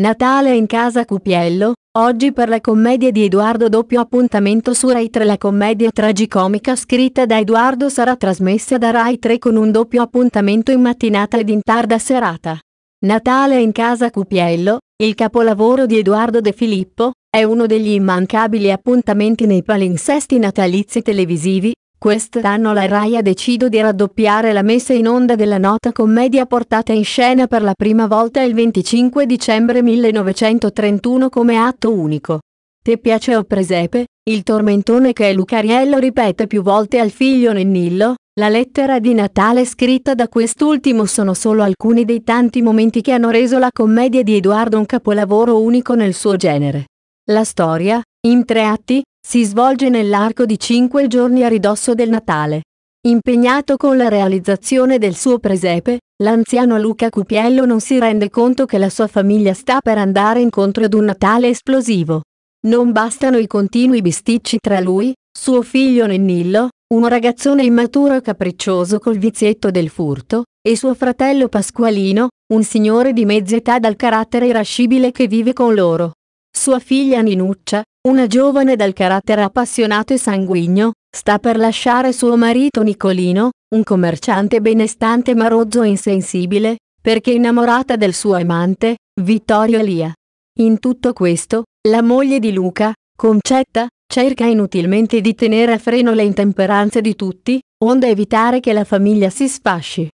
Natale in casa Cupiello, oggi per la commedia di Edoardo doppio appuntamento su Rai 3 la commedia tragicomica scritta da Edoardo sarà trasmessa da Rai 3 con un doppio appuntamento in mattinata ed in tarda serata. Natale in casa Cupiello, il capolavoro di Edoardo De Filippo, è uno degli immancabili appuntamenti nei palinsesti natalizi televisivi, Quest'anno la Rai ha deciso di raddoppiare la messa in onda della nota commedia portata in scena per la prima volta il 25 dicembre 1931 come atto unico. Te piace o presepe? Il tormentone che Luca Riello ripete più volte al figlio Nennillo, la lettera di Natale scritta da quest'ultimo sono solo alcuni dei tanti momenti che hanno reso la commedia di Edoardo un capolavoro unico nel suo genere. La storia, in tre atti, si svolge nell'arco di cinque giorni a ridosso del Natale. Impegnato con la realizzazione del suo presepe, l'anziano Luca Cupiello non si rende conto che la sua famiglia sta per andare incontro ad un Natale esplosivo. Non bastano i continui bisticci tra lui, suo figlio Nennillo, un ragazzone immaturo e capriccioso col vizietto del furto, e suo fratello Pasqualino, un signore di mezza età dal carattere irascibile che vive con loro. Sua figlia Ninuccia, una giovane dal carattere appassionato e sanguigno, sta per lasciare suo marito Nicolino, un commerciante benestante ma rozzo e insensibile, perché innamorata del suo amante, Vittorio Elia. In tutto questo, la moglie di Luca, Concetta, cerca inutilmente di tenere a freno le intemperanze di tutti, onde evitare che la famiglia si sfasci.